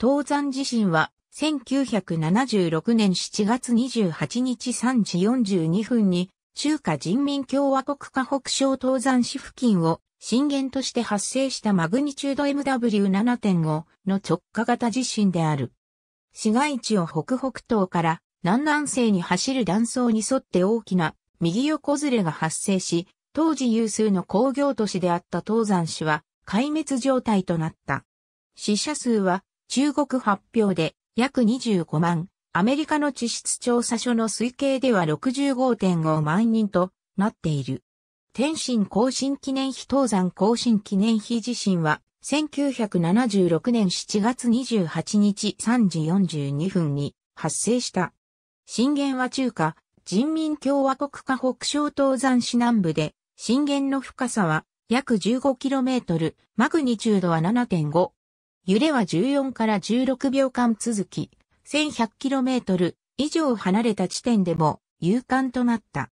東山地震は1976年7月28日3時42分に中華人民共和国河北省東山市付近を震源として発生したマグニチュード MW7.5 の直下型地震である。市街地を北北東から南南西に走る断層に沿って大きな右横ずれが発生し、当時有数の工業都市であった東山市は壊滅状態となった。死者数は中国発表で約25万、アメリカの地質調査所の推計では65.5万人となっている。天津更新記念碑東山更新記念碑地震は1976年7月28日3時42分に発生した。震源は中華、人民共和国下北小東山市南部で、震源の深さは約 15km、マグニチュードは7.5、揺れは14から16秒間続き、1100km 以上離れた地点でも有感となった。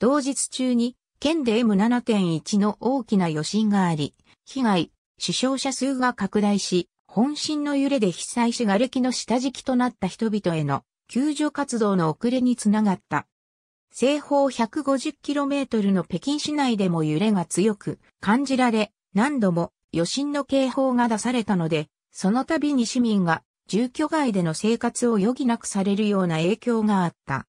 同日中に、県で M7.1 の大きな余震があり、被害、死傷者数が拡大し、本震の揺れで被災し瓦礫の下敷きとなった人々への救助活動の遅れにつながった。西方 150km の北京市内でも揺れが強く感じられ、何度も余震の警報が出されたので、その度に市民が住居外での生活を余儀なくされるような影響があった。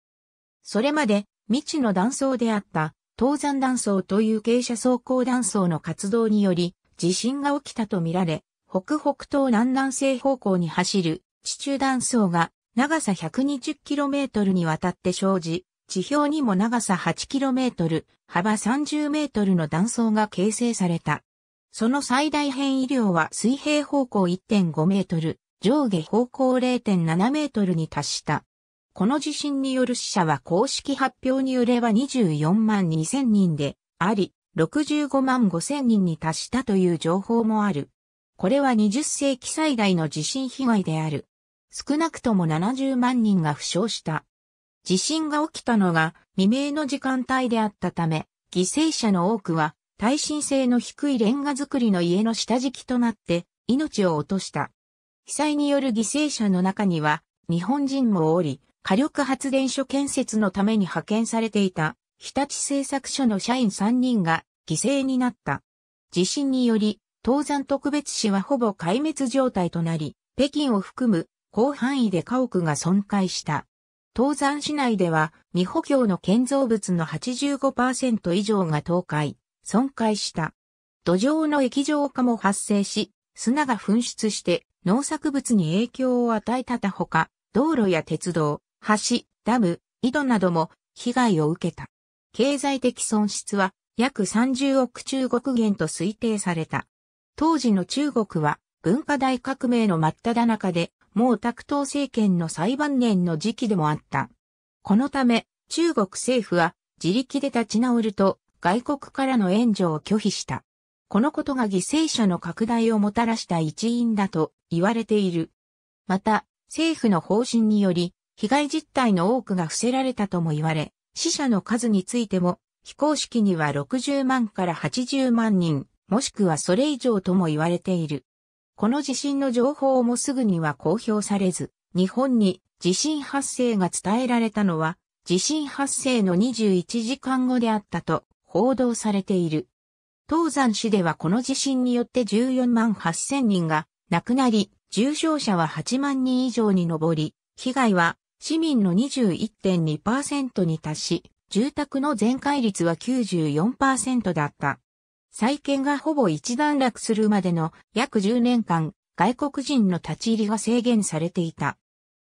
それまで未知の断層であった東山断層という傾斜走行断層の活動により地震が起きたとみられ、北北東南南西方向に走る地中断層が長さ 120km にわたって生じ、地表にも長さ 8km、幅 30m の断層が形成された。その最大変異量は水平方向1.5メートル、上下方向0.7メートルに達した。この地震による死者は公式発表によれば24万2000人であり、65万5000人に達したという情報もある。これは20世紀最大の地震被害である。少なくとも70万人が負傷した。地震が起きたのが未明の時間帯であったため、犠牲者の多くは耐震性の低いレンガ造りの家の下敷きとなって命を落とした。被災による犠牲者の中には日本人もおり、火力発電所建設のために派遣されていた日立製作所の社員3人が犠牲になった。地震により、東山特別市はほぼ壊滅状態となり、北京を含む広範囲で家屋が損壊した。東山市内では、未補強の建造物の85%以上が倒壊。損壊した。土壌の液状化も発生し、砂が噴出して農作物に影響を与えた他ほか、道路や鉄道、橋、ダム、井戸なども被害を受けた。経済的損失は約30億中国元と推定された。当時の中国は文化大革命の真っ只中で、毛沢東政権の最晩年の時期でもあった。このため、中国政府は自力で立ち直ると外国からの援助を拒否した。このことが犠牲者の拡大をもたらした一因だと言われている。また、政府の方針により、被害実態の多くが伏せられたとも言われ、死者の数についても、非公式には60万から80万人、もしくはそれ以上とも言われている。この地震の情報もすぐには公表されず、日本に地震発生が伝えられたのは、地震発生の21時間後であったと報道されている。東山市ではこの地震によって14万8000人が亡くなり、重症者は8万人以上に上り、被害は市民の21.2%に達し、住宅の全壊率は94%だった。再建がほぼ一段落するまでの約10年間、外国人の立ち入りが制限されていた。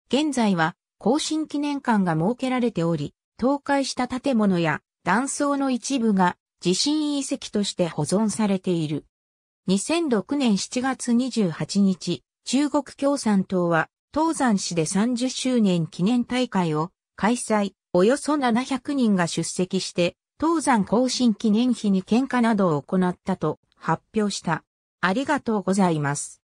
現在は、更新記念館が設けられており、倒壊した建物や断層の一部が地震遺跡として保存されている。2006年7月28日、中国共産党は東山市で30周年記念大会を開催、およそ700人が出席して、東山更新記念碑に喧嘩などを行ったと発表した。ありがとうございます。